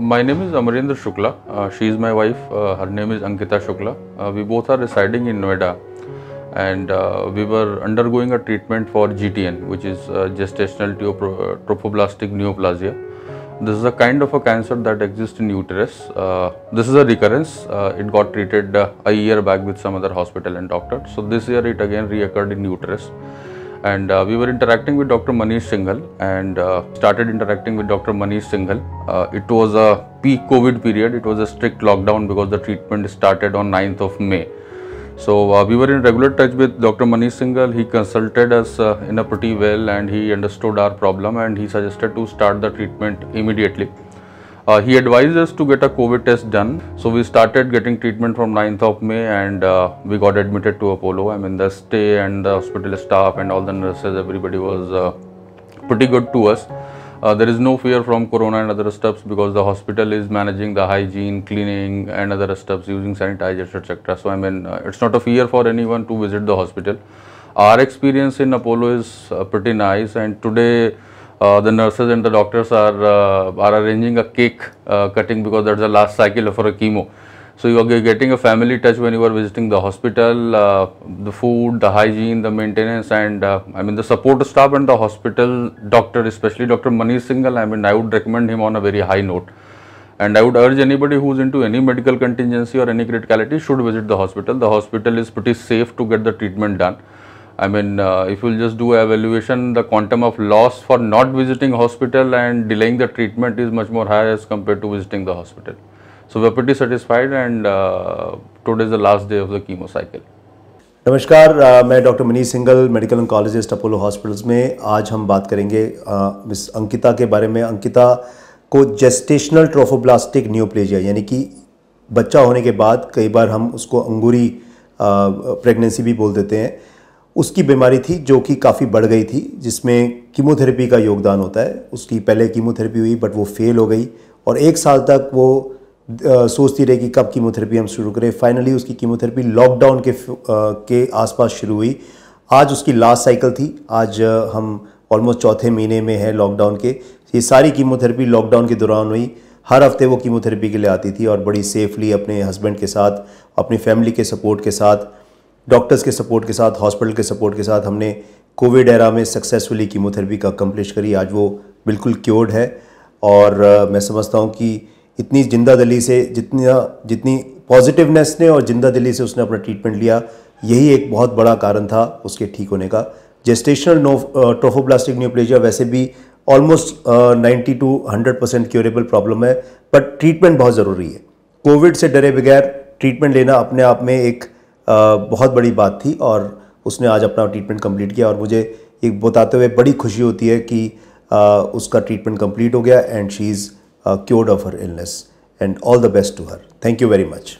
My name is Amarendra Shukla. Uh, she is my wife. Uh, her name is Ankita Shukla. Uh, we both are residing in Noida and uh, we were undergoing a treatment for GTN, which is uh, gestational trophoblastic neoplasia. This is a kind of a cancer that exists in uterus. Uh, this is a recurrence. it got treated a year back with some other hospital and doctor. So this year it again reoccurred in uterus and uh, we were interacting with Dr. Manish Singhal and uh, started interacting with Dr. Manish Singhal. Uh, it was a peak COVID period. It was a strict lockdown because the treatment started on 9th of May. So uh, we were in regular touch with Dr. Manish Singhal. He consulted us uh, in a pretty well and he understood our problem and he suggested to start the treatment immediately. Uh, he advised us to get a COVID test done. So we started getting treatment from 9th of May and uh, we got admitted to Apollo. I mean, the stay and the hospital staff and all the nurses, everybody was uh, pretty good to us. Uh, there is no fear from corona and other stuffs because the hospital is managing the hygiene, cleaning and other stuffs using sanitizers, etc. So I mean, uh, it's not a fear for anyone to visit the hospital. Our experience in Apollo is uh, pretty nice and today uh, the nurses and the doctors are uh, are arranging a cake uh, cutting because that's the last cycle for a chemo. So you are getting a family touch when you are visiting the hospital, uh, the food, the hygiene, the maintenance, and uh, I mean the support staff and the hospital doctor, especially Dr. Manish Singhal. I mean I would recommend him on a very high note. And I would urge anybody who's into any medical contingency or any criticality should visit the hospital. The hospital is pretty safe to get the treatment done. I mean, uh, if you will just do evaluation, the quantum of loss for not visiting hospital and delaying the treatment is much more higher as compared to visiting the hospital. So we are pretty satisfied and uh, today is the last day of the chemo cycle. नमस्कार मैं doctor Manish Singhal medical oncologist Apollo hospitals में आज हम बात करेंगे miss Ankita के बारे में अंकिता को जेस्टेशनल ट्रोफोब्लास्टिक न्यूप्लेजिया यानी कि बच्चा होने के बाद कई बार हम उसको अंगूरी प्रेगनेंसी भी बोल देते हैं उसकी बीमारी थी जो कि काफ़ी बढ़ गई थी जिसमें कीमोथेरेपी का योगदान होता है उसकी पहले कीमोथेरेपी हुई बट वो फेल हो गई और एक साल तक वो सोचती रही कि कब कीमोथेरेपी हम शुरू करें फाइनली उसकी कीमोथेरेपी लॉकडाउन के आ, के आसपास शुरू हुई आज उसकी लास्ट साइकिल थी आज हम ऑलमोस्ट चौथे महीने में है लॉकडाउन के ये सारी कीमोथेरेपी लॉकडाउन के दौरान हुई हर हफ्ते वो कीमोथेरेपी के लिए आती थी और बड़ी सेफली अपने हस्बैंड के साथ अपनी फैमिली के सपोर्ट के साथ डॉक्टर्स के सपोर्ट के साथ हॉस्पिटल के सपोर्ट के साथ हमने कोविड एरा में सक्सेसफुली कीमोथेरेपी का कम्प्लिश करी आज वो बिल्कुल क्योर्ड है और मैं समझता हूँ कि इतनी जिंदा दिली से जितना जितनी पॉजिटिवनेस ने और जिंदा दिली से उसने अपना ट्रीटमेंट लिया यही एक बहुत बड़ा कारण था उसके ठीक होने का जेस्टेशनल नो ट्रोफोप्लास्टिक न्यूप्लेजिया वैसे भी almost ninety to hundred percent curable problem है बट ट्रीटमेंट बहुत ज़रूरी है कोविड से डरे बगैर ट्रीटमेंट लेना अपने आप में एक बहुत बड़ी बात थी और उसने आज अपना ट्रीटमेंट कंप्लीट किया और मुझे ये बताते हुए बड़ी खुशी होती है कि उसका ट्रीटमेंट कंप्लीट हो गया and she is cured of her illness and all the best to her thank you very much